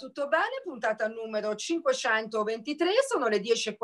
tutto bene, puntata numero 523, sono le 10.44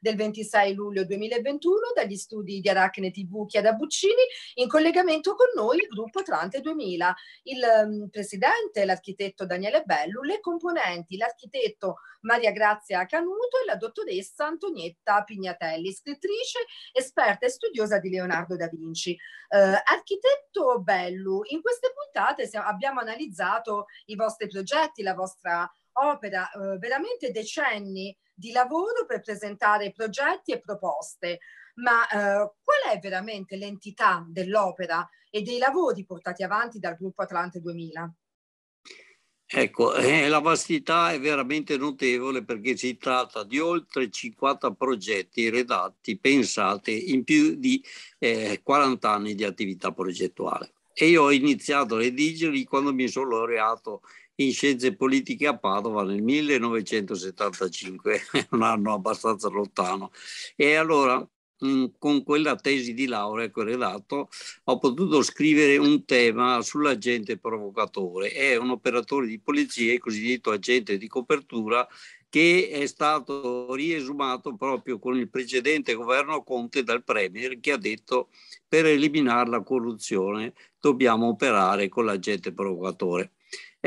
del 26 luglio 2021 dagli studi di Aracne TV Chiara Buccini, in collegamento con noi il gruppo Trante 2000, il um, mm, presidente, l'architetto Daniele Bellu, le componenti, l'architetto Maria Grazia Canuto e la dottoressa Antonietta Pignatelli, scrittrice, esperta e studiosa di Leonardo da Vinci. Uh, architetto Bellu, in queste puntate abbiamo analizzato i vostri progetti, la vostra opera eh, veramente decenni di lavoro per presentare progetti e proposte, ma eh, qual è veramente l'entità dell'opera e dei lavori portati avanti dal gruppo Atlante 2000? Ecco, eh, la vastità è veramente notevole perché si tratta di oltre 50 progetti redatti, pensati in più di eh, 40 anni di attività progettuale. E io ho iniziato a redigere quando mi sono laureato in scienze politiche a Padova nel 1975, un anno abbastanza lontano. E allora mm, con quella tesi di laurea che ho redatto ho potuto scrivere un tema sull'agente provocatore. È un operatore di polizia, il cosiddetto agente di copertura, che è stato riesumato proprio con il precedente governo Conte dal Premier che ha detto per eliminare la corruzione dobbiamo operare con l'agente provocatore.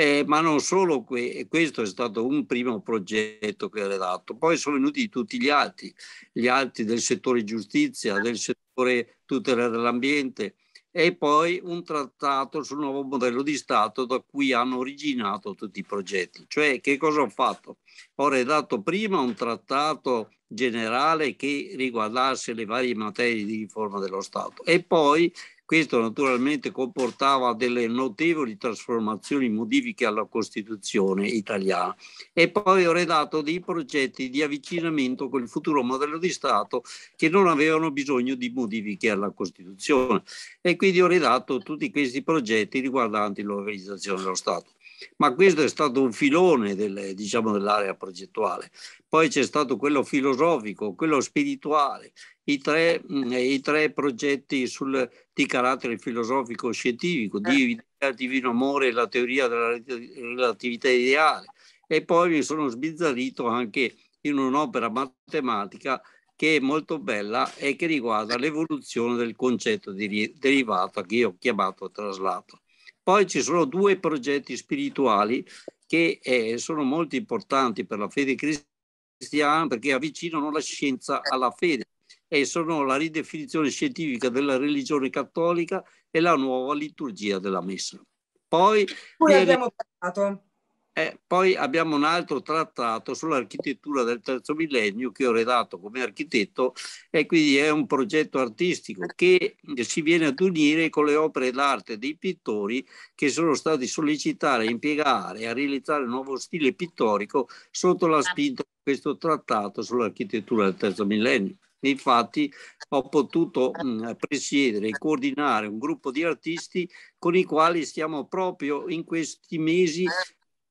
Eh, ma non solo que- questo è stato un primo progetto che era redatto, poi sono venuti tutti gli altri, gli altri del settore giustizia, del settore tutela dell'ambiente e poi un trattato sul nuovo modello di Stato da cui hanno originato tutti i progetti. Cioè che cosa ho fatto? Ho redatto prima un trattato generale che riguardasse le varie materie di riforma dello Stato e poi questo naturalmente comportava delle notevoli trasformazioni, modifiche alla Costituzione italiana. E poi ho redatto dei progetti di avvicinamento con il futuro modello di Stato che non avevano bisogno di modifiche alla Costituzione. E quindi ho redatto tutti questi progetti riguardanti l'organizzazione dello Stato ma questo è stato un filone delle, diciamo, dell'area progettuale. Poi c'è stato quello filosofico, quello spirituale, i tre, mm, i tre progetti sul, di carattere filosofico-scientifico, il certo. Divino Amore e la teoria della relatività ideale. E poi mi sono sbizzarrito anche in un'opera matematica che è molto bella e che riguarda l'evoluzione del concetto di, derivato che io ho chiamato traslato. Poi ci sono due progetti spirituali che eh, sono molto importanti per la fede cristiana perché avvicinano la scienza alla fede e sono la ridefinizione scientifica della religione cattolica e la nuova liturgia della messa. Poi... Poi abbiamo parlato e eh, poi abbiamo un altro trattato sull'architettura del terzo millennio che ho redatto come architetto e quindi è un progetto artistico che si viene ad unire con le opere d'arte dei pittori che sono stati sollecitati a impiegare e a realizzare un nuovo stile pittorico sotto la spinta di questo trattato sull'architettura del terzo millennio. Infatti ho potuto mh, mm, presiedere e coordinare un gruppo di artisti con i quali stiamo proprio in questi mesi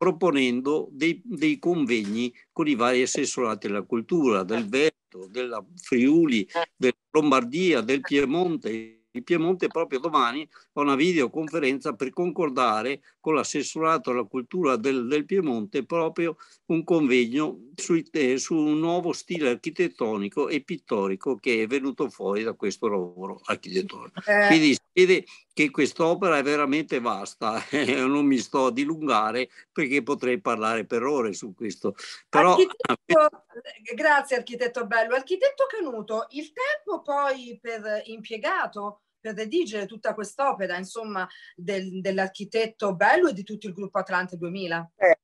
proponendo dei, dei, convegni con i vari assessorati della cultura, del Veneto, della Friuli, della Lombardia, del Piemonte. Il Piemonte proprio domani fa una videoconferenza per concordare con l'assessorato alla cultura del, del Piemonte proprio un convegno sui, eh, su un nuovo stile architettonico e pittorico che è venuto fuori da questo lavoro architettonico. Eh. Quindi si vede che quest'opera è veramente vasta. Eh, non mi sto a dilungare perché potrei parlare per ore su questo. Però... Architetto, eh, grazie architetto Bello. Architetto Canuto, il tempo poi per impiegato per redigere tutta quest'opera, insomma, del, dell'architetto Bello e di tutto il gruppo Atlante 2000? Eh.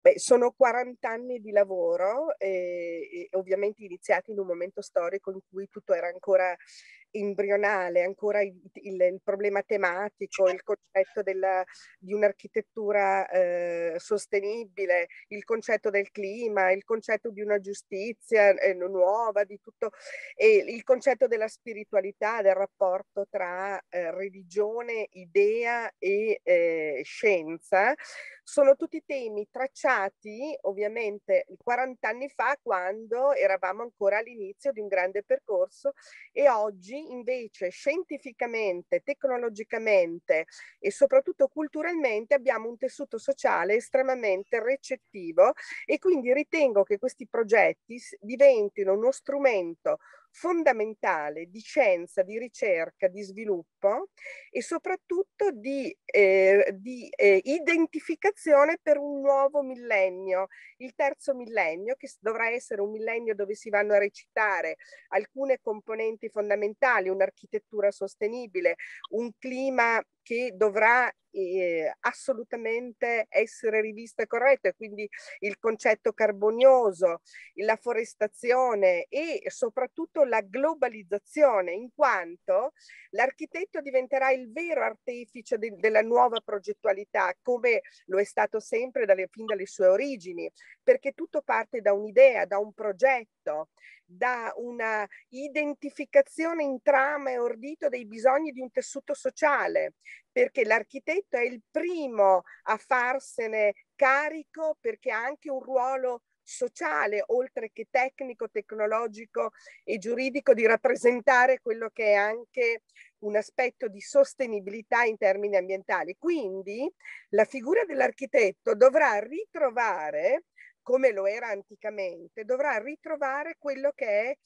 Beh, sono 40 anni di lavoro, eh, ovviamente iniziati in un momento storico in cui tutto era ancora embrionale, ancora il, il, problema tematico, il concetto della, di un'architettura eh, sostenibile, il concetto del clima, il concetto di una giustizia eh, nuova, di tutto, e il concetto della spiritualità, del rapporto tra eh, religione, idea e eh, scienza, sono tutti temi tracciati ovviamente 40 anni fa quando eravamo ancora all'inizio di un grande percorso e oggi invece scientificamente, tecnologicamente e soprattutto culturalmente abbiamo un tessuto sociale estremamente recettivo e quindi ritengo che questi progetti diventino uno strumento fondamentale di scienza, di ricerca, di sviluppo e soprattutto di, eh, di eh, identificazione per un nuovo millennio, il terzo millennio, che dovrà essere un millennio dove si vanno a recitare alcune componenti fondamentali, un'architettura sostenibile, un clima che dovrà eh, assolutamente essere rivista e corretta, quindi il concetto carbonioso, la forestazione e soprattutto la globalizzazione, in quanto l'architetto diventerà il vero artefice de della nuova progettualità, come lo è stato sempre dalle, fin dalle sue origini perché tutto parte da un'idea, da un progetto, da una identificazione in trama e ordito dei bisogni di un tessuto sociale, perché l'architetto è il primo a farsene carico perché ha anche un ruolo sociale, oltre che tecnico, tecnologico e giuridico, di rappresentare quello che è anche un aspetto di sostenibilità in termini ambientali. Quindi la figura dell'architetto dovrà ritrovare come lo era anticamente, dovrà ritrovare quello che è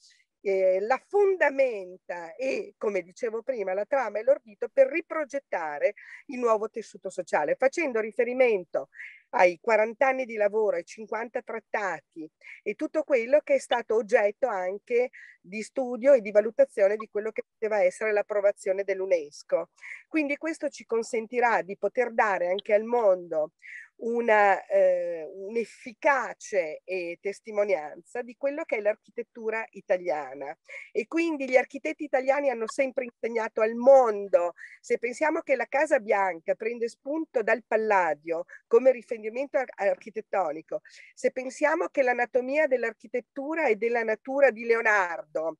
eh, la fondamenta e, come dicevo prima, la trama e l'ordito per riprogettare il nuovo tessuto sociale, facendo riferimento ai 40 anni di lavoro, ai 50 trattati e tutto quello che è stato oggetto anche di studio e di valutazione di quello che poteva essere l'approvazione dell'UNESCO. Quindi questo ci consentirà di poter dare anche al mondo una, eh, un'efficace eh, testimonianza di quello che è l'architettura italiana. E quindi gli architetti italiani hanno sempre insegnato al mondo, se pensiamo che la Casa Bianca prende spunto dal Palladio come riferimento ar- architettonico, se pensiamo che l'anatomia dell'architettura e della natura di Leonardo,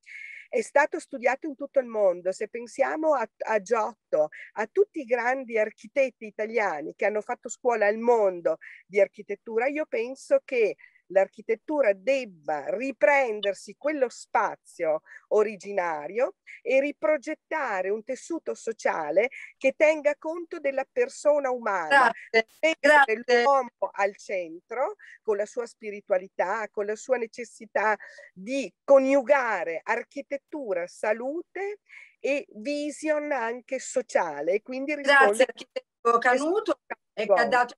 è stato studiato in tutto il mondo. Se pensiamo a, a Giotto, a tutti i grandi architetti italiani che hanno fatto scuola al mondo di architettura, io penso che l'architettura debba riprendersi quello spazio originario e riprogettare un tessuto sociale che tenga conto della persona umana, mettere l'uomo al centro con la sua spiritualità, con la sua necessità di coniugare architettura, salute e vision anche sociale. Quindi risponde Grazie architetto Canuto che ha dato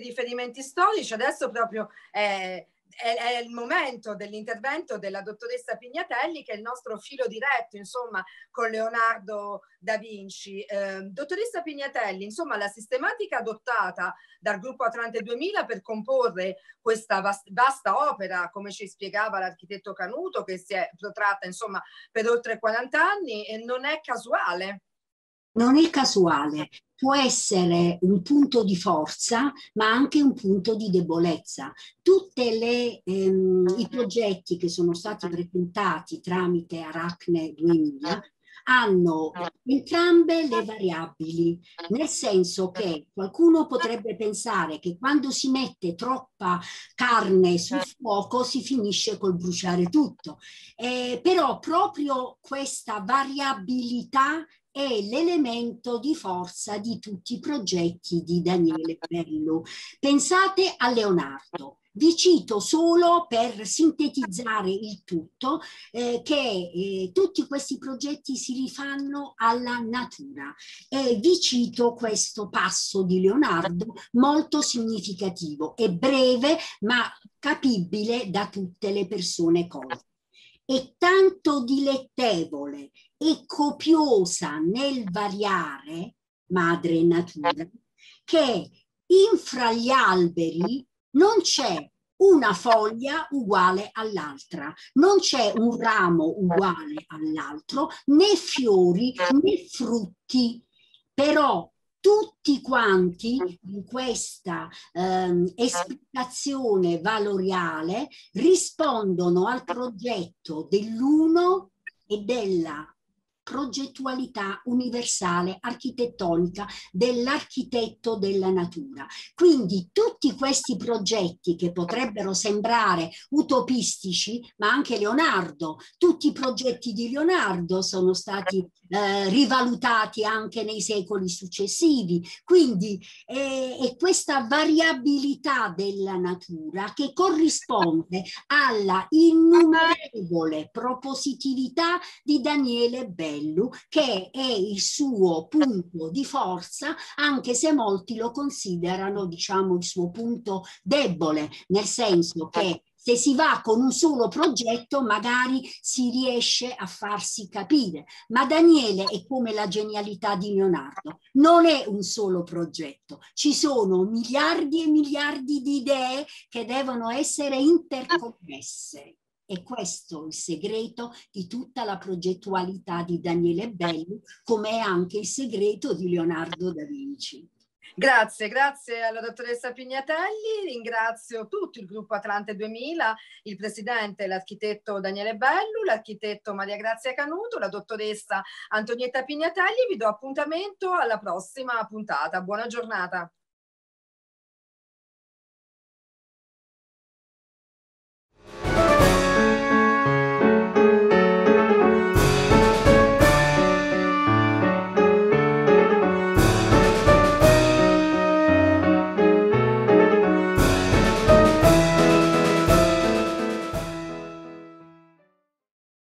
riferimenti storici, adesso proprio eh, è, è, il momento dell'intervento della dottoressa Pignatelli, che è il nostro filo diretto, insomma, con Leonardo da Vinci. Eh, dottoressa Pignatelli, insomma, la sistematica adottata dal gruppo Atlante 2000 per comporre questa vasta opera, come ci spiegava l'architetto Canuto, che si è protratta, insomma, per oltre 40 anni, eh, non è casuale. Non è casuale, può essere un punto di forza ma anche un punto di debolezza. Tutti ehm, i progetti che sono stati presentati tramite Aracne 2000 hanno entrambe le variabili, nel senso che qualcuno potrebbe pensare che quando si mette troppa carne sul fuoco si finisce col bruciare tutto, eh, però proprio questa variabilità è l'elemento di forza di tutti i progetti di Daniele Bello. Pensate a Leonardo. Vi cito solo per sintetizzare il tutto eh, che eh, tutti questi progetti si rifanno alla natura e vi cito questo passo di Leonardo molto significativo, e breve ma capibile da tutte le persone colte è tanto dilettevole e copiosa nel variare, madre natura, che in fra gli alberi non c'è una foglia uguale all'altra, non c'è un ramo uguale all'altro, né fiori né frutti, però tutti quanti mm. in questa ehm, esplicazione valoriale rispondono al progetto dell'uno e della progettualità universale architettonica dell'architetto della natura. Quindi tutti questi progetti che potrebbero sembrare utopistici, ma anche Leonardo, tutti i progetti di Leonardo sono stati eh, rivalutati anche nei secoli successivi. Quindi eh, è questa variabilità della natura che corrisponde alla innumerevole propositività di Daniele Belli Marcello che è il suo punto di forza anche se molti lo considerano diciamo il suo punto debole nel senso che se si va con un solo progetto magari si riesce a farsi capire, ma Daniele è come la genialità di Leonardo, non è un solo progetto, ci sono miliardi e miliardi di idee che devono essere interconnesse. È questo il segreto di tutta la progettualità di Daniele Bellu, come è anche il segreto di Leonardo da Vinci. Grazie, grazie alla dottoressa Pignatelli, ringrazio tutto il gruppo Atlante 2000, il presidente, l'architetto Daniele Bellu, l'architetto Maria Grazia Canuto, la dottoressa Antonietta Pignatelli, vi do appuntamento alla prossima puntata. Buona giornata.